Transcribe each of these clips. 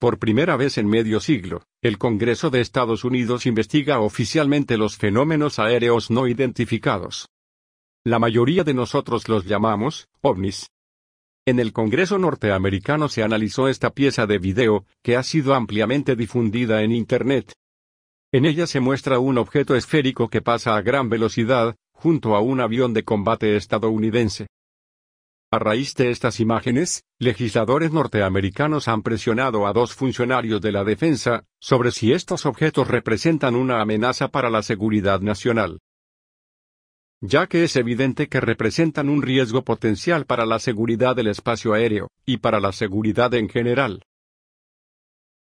Por primera vez en medio siglo, el Congreso de Estados Unidos investiga oficialmente los fenómenos aéreos no identificados. La mayoría de nosotros los llamamos ovnis. En el Congreso norteamericano se analizó esta pieza de video, que ha sido ampliamente difundida en Internet. En ella se muestra un objeto esférico que pasa a gran velocidad, junto a un avión de combate estadounidense. A raíz de estas imágenes, legisladores norteamericanos han presionado a dos funcionarios de la defensa sobre si estos objetos representan una amenaza para la seguridad nacional. Ya que es evidente que representan un riesgo potencial para la seguridad del espacio aéreo, y para la seguridad en general.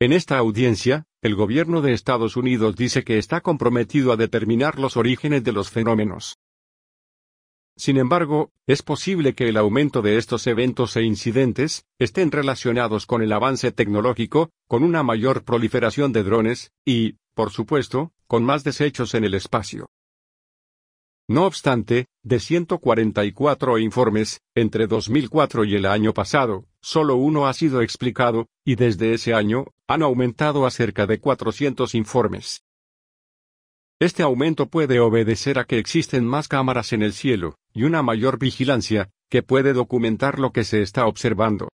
En esta audiencia, el gobierno de Estados Unidos dice que está comprometido a determinar los orígenes de los fenómenos. Sin embargo, es posible que el aumento de estos eventos e incidentes estén relacionados con el avance tecnológico, con una mayor proliferación de drones, y, por supuesto, con más desechos en el espacio. No obstante, de 144 informes, entre 2004 y el año pasado, solo uno ha sido explicado, y desde ese año, han aumentado a cerca de 400 informes. Este aumento puede obedecer a que existen más cámaras en el cielo, y una mayor vigilancia, que puede documentar lo que se está observando.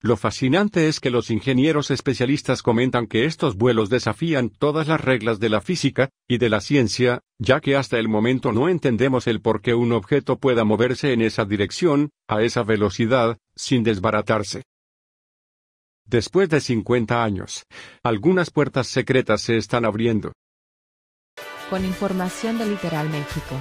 Lo fascinante es que los ingenieros especialistas comentan que estos vuelos desafían todas las reglas de la física y de la ciencia, ya que hasta el momento no entendemos el por qué un objeto pueda moverse en esa dirección, a esa velocidad, sin desbaratarse. Después de 50 años, algunas puertas secretas se están abriendo. Con información de Literal México.